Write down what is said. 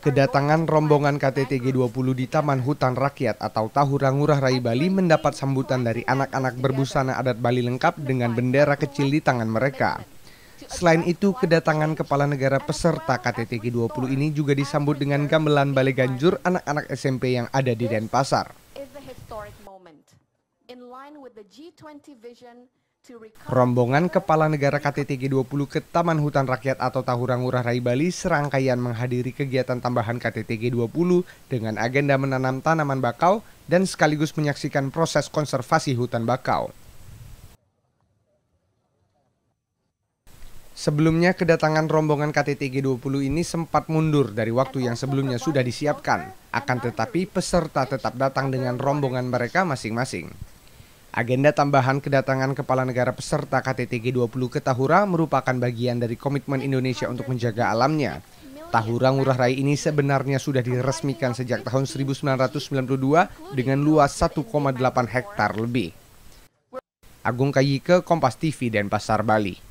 Kedatangan rombongan KTT G20 di Taman Hutan Rakyat atau Ngurah Rai Bali mendapat sambutan dari anak-anak berbusana adat Bali lengkap dengan bendera kecil di tangan mereka. Selain itu, kedatangan kepala negara peserta KTT G20 ini juga disambut dengan gamelan Balai Ganjur anak-anak SMP yang ada di Denpasar. Rombongan kepala negara KTT G20 ke Taman Hutan Rakyat atau Tahurang Ngurah Rai Bali serangkaian menghadiri kegiatan tambahan KTT G20 dengan agenda menanam tanaman bakau dan sekaligus menyaksikan proses konservasi hutan bakau. Sebelumnya kedatangan rombongan KTT G20 ini sempat mundur dari waktu yang sebelumnya sudah disiapkan. Akan tetapi peserta tetap datang dengan rombongan mereka masing-masing. Agenda tambahan kedatangan kepala negara peserta KTT G20 ke Tahura merupakan bagian dari komitmen Indonesia untuk menjaga alamnya. Tahura Ngurah Rai ini sebenarnya sudah diresmikan sejak tahun 1992 dengan luas 1,8 hektar lebih. Agung Kayike, Kompas TV dan Pasar Bali.